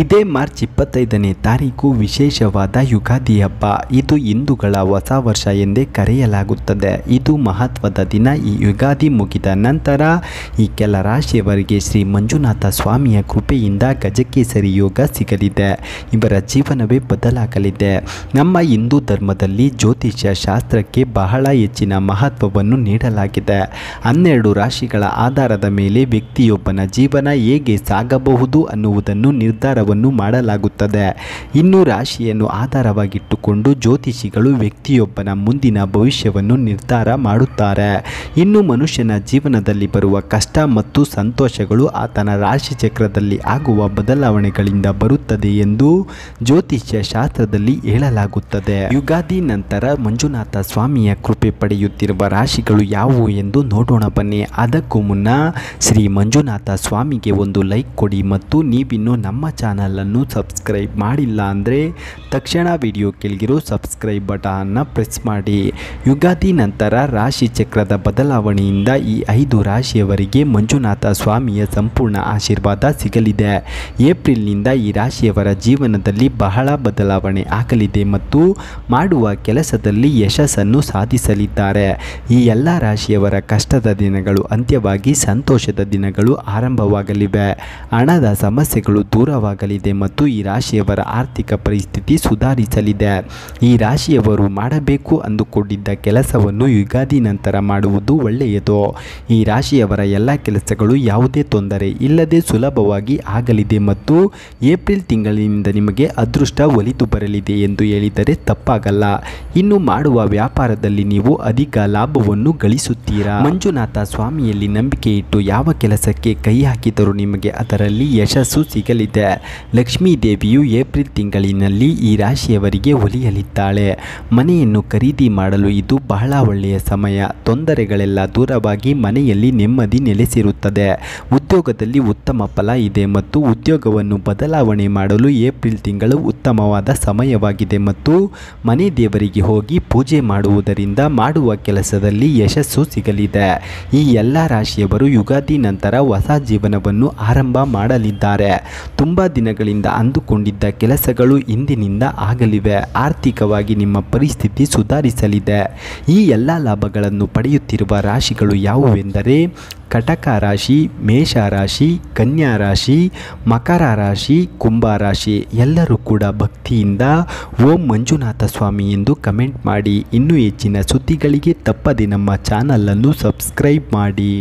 ಇದೇ ಮಾರ್ಚ್ ಇಪ್ಪತ್ತೈದನೇ ತಾರೀಕು ವಿಶೇಷವಾದ ಯುಗಾದಿ ಹಬ್ಬ ಇದು ಹಿಂದೂಗಳ ಹೊಸ ವರ್ಷ ಎಂದೇ ಕರೆಯಲಾಗುತ್ತದೆ ಇದು ಮಹತ್ವದ ದಿನ ಈ ಯುಗಾದಿ ಮುಗಿದ ನಂತರ ಈ ಕೆಲ ರಾಶಿಯವರಿಗೆ ಶ್ರೀ ಮಂಜುನಾಥ ಸ್ವಾಮಿಯ ಕೃಪೆಯಿಂದ ಗಜಕೇಸರಿ ಯೋಗ ಸಿಗಲಿದೆ ಇವರ ಜೀವನವೇ ಬದಲಾಗಲಿದೆ ನಮ್ಮ ಹಿಂದೂ ಧರ್ಮದಲ್ಲಿ ಜ್ಯೋತಿಷ್ಯ ಶಾಸ್ತ್ರಕ್ಕೆ ಬಹಳ ಹೆಚ್ಚಿನ ಮಹತ್ವವನ್ನು ನೀಡಲಾಗಿದೆ ಹನ್ನೆರಡು ರಾಶಿಗಳ ಆಧಾರದ ಮೇಲೆ ವ್ಯಕ್ತಿಯೊಬ್ಬನ ಜೀವನ ಹೇಗೆ ಸಾಗಬಹುದು ಅನ್ನುವುದನ್ನು ನಿರ್ಧಾರ ಮಾಡಲಾಗುತ್ತದೆ ಇನ್ನು ರಾಶಿಯನ್ನು ಆಧಾರವಾಗಿಟ್ಟುಕೊಂಡು ಜ್ಯೋತಿಷಿಗಳು ವ್ಯಕ್ತಿಯೊಬ್ಬನ ಮುಂದಿನ ಭವಿಷ್ಯವನ್ನು ನಿರ್ಧಾರ ಮಾಡುತ್ತಾರೆ ಇನ್ನು ಮನುಷ್ಯನ ಜೀವನದಲ್ಲಿ ಬರುವ ಕಷ್ಟ ಮತ್ತು ಸಂತೋಷಗಳು ಆತನ ರಾಶಿ ಚಕ್ರದಲ್ಲಿ ಆಗುವ ಬದಲಾವಣೆಗಳಿಂದ ಬರುತ್ತದೆ ಎಂದು ಜ್ಯೋತಿಷ್ಯ ಶಾಸ್ತ್ರದಲ್ಲಿ ಹೇಳಲಾಗುತ್ತದೆ ಯುಗಾದಿ ನಂತರ ಮಂಜುನಾಥ ಸ್ವಾಮಿಯ ಕೃಪೆ ಪಡೆಯುತ್ತಿರುವ ರಾಶಿಗಳು ಯಾವುವು ಎಂದು ನೋಡೋಣ ಬನ್ನಿ ಅದಕ್ಕೂ ಮುನ್ನ ಶ್ರೀ ಮಂಜುನಾಥ ಸ್ವಾಮಿಗೆ ಒಂದು ಲೈಕ್ ಕೊಡಿ ಮತ್ತು ನೀವಿನ್ನು ನಮ್ಮ ಚಾನಲ್ ಚಾನಲನ್ನು ಸಬ್ಸ್ಕ್ರೈಬ್ ಮಾಡಿಲ್ಲ ಅಂದರೆ ತಕ್ಷಣ ವಿಡಿಯೋ ಕೆಳಗಿರೋ ಸಬ್ಸ್ಕ್ರೈಬ್ ಬಟನ್ನ ಪ್ರೆಸ್ ಮಾಡಿ ಯುಗಾದಿ ನಂತರ ರಾಶಿ ಚಕ್ರದ ಬದಲಾವಣೆಯಿಂದ ಈ ಐದು ರಾಶಿಯವರಿಗೆ ಮಂಜುನಾಥ ಸ್ವಾಮಿಯ ಸಂಪೂರ್ಣ ಆಶೀರ್ವಾದ ಸಿಗಲಿದೆ ಏಪ್ರಿಲ್ನಿಂದ ಈ ರಾಶಿಯವರ ಜೀವನದಲ್ಲಿ ಬಹಳ ಬದಲಾವಣೆ ಆಗಲಿದೆ ಮತ್ತು ಮಾಡುವ ಕೆಲಸದಲ್ಲಿ ಯಶಸ್ಸನ್ನು ಸಾಧಿಸಲಿದ್ದಾರೆ ಈ ಎಲ್ಲ ರಾಶಿಯವರ ಕಷ್ಟದ ದಿನಗಳು ಅಂತ್ಯವಾಗಿ ಸಂತೋಷದ ದಿನಗಳು ಆರಂಭವಾಗಲಿವೆ ಹಣದ ಸಮಸ್ಯೆಗಳು ದೂರವಾಗಿ ಸಹಾಯವಾಗಲಿದೆ ಮತ್ತು ಈ ರಾಶಿಯವರ ಆರ್ಥಿಕ ಪರಿಸ್ಥಿತಿ ಸುಧಾರಿಸಲಿದೆ ಈ ರಾಶಿಯವರು ಮಾಡಬೇಕು ಅಂದುಕೊಂಡಿದ್ದ ಕೆಲಸವನ್ನು ಯುಗಾದಿ ನಂತರ ಮಾಡುವುದು ಒಳ್ಳೆಯದು ಈ ರಾಶಿಯವರ ಎಲ್ಲ ಕೆಲಸಗಳು ಯಾವುದೇ ತೊಂದರೆ ಇಲ್ಲದೆ ಸುಲಭವಾಗಿ ಆಗಲಿದೆ ಮತ್ತು ಏಪ್ರಿಲ್ ತಿಂಗಳಿನಿಂದ ನಿಮಗೆ ಅದೃಷ್ಟ ಒಲಿತು ಬರಲಿದೆ ಎಂದು ಹೇಳಿದರೆ ತಪ್ಪಾಗಲ್ಲ ಇನ್ನು ಮಾಡುವ ವ್ಯಾಪಾರದಲ್ಲಿ ನೀವು ಅಧಿಕ ಲಾಭವನ್ನು ಗಳಿಸುತ್ತೀರಾ ಮಂಜುನಾಥ ಸ್ವಾಮಿಯಲ್ಲಿ ನಂಬಿಕೆ ಇಟ್ಟು ಯಾವ ಕೆಲಸಕ್ಕೆ ಕೈ ಹಾಕಿದರೂ ನಿಮಗೆ ಅದರಲ್ಲಿ ಯಶಸ್ಸು ಸಿಗಲಿದೆ ಲಕ್ಷ್ಮೀ ದೇವಿಯು ಏಪ್ರಿಲ್ ತಿಂಗಳಿನಲ್ಲಿ ಈ ರಾಶಿಯವರಿಗೆ ಒಲಿಯಲಿದ್ದಾಳೆ ಮನೆಯನ್ನು ಖರೀದಿ ಮಾಡಲು ಇದು ಬಹಳ ಒಳ್ಳೆಯ ಸಮಯ ತೊಂದರೆಗಳೆಲ್ಲ ದೂರವಾಗಿ ಮನೆಯಲ್ಲಿ ನೆಮ್ಮದಿ ನೆಲೆಸಿರುತ್ತದೆ ಉದ್ಯೋಗದಲ್ಲಿ ಉತ್ತಮ ಫಲ ಇದೆ ಮತ್ತು ಉದ್ಯೋಗವನ್ನು ಬದಲಾವಣೆ ಮಾಡಲು ಏಪ್ರಿಲ್ ತಿಂಗಳು ಉತ್ತಮವಾದ ಸಮಯವಾಗಿದೆ ಮತ್ತು ಮನೆ ದೇವರಿಗೆ ಹೋಗಿ ಪೂಜೆ ಮಾಡುವುದರಿಂದ ಮಾಡುವ ಕೆಲಸದಲ್ಲಿ ಯಶಸ್ಸು ಸಿಗಲಿದೆ ಈ ಎಲ್ಲ ರಾಶಿಯವರು ಯುಗಾದಿ ನಂತರ ಹೊಸ ಜೀವನವನ್ನು ಆರಂಭ ಮಾಡಲಿದ್ದಾರೆ ತುಂಬ ದಿನಗಳಿಂದ ಅಂದುಕೊಂಡಿದ್ದ ಕೆಲಸಗಳು ಇಂದಿನಿಂದ ಆಗಲಿವೆ ಆರ್ಥಿಕವಾಗಿ ನಿಮ್ಮ ಪರಿಸ್ಥಿತಿ ಸುಧಾರಿಸಲಿದೆ ಈ ಎಲ್ಲ ಲಾಭಗಳನ್ನು ಪಡೆಯುತ್ತಿರುವ ರಾಶಿಗಳು ಯಾವುವೆಂದರೆ ಕಟಕ ರಾಶಿ ಮೇಷ ರಾಶಿ ಕನ್ಯಾ ರಾಶಿ ಮಕರ ರಾಶಿ ಕುಂಭ ರಾಶಿ ಎಲ್ಲರೂ ಕೂಡ ಭಕ್ತಿಯಿಂದ ಓಂ ಮಂಜುನಾಥ ಸ್ವಾಮಿ ಎಂದು ಕಮೆಂಟ್ ಮಾಡಿ ಇನ್ನೂ ಹೆಚ್ಚಿನ ಸುದ್ದಿಗಳಿಗೆ ತಪ್ಪದೆ ನಮ್ಮ ಚಾನಲನ್ನು ಸಬ್ಸ್ಕ್ರೈಬ್ ಮಾಡಿ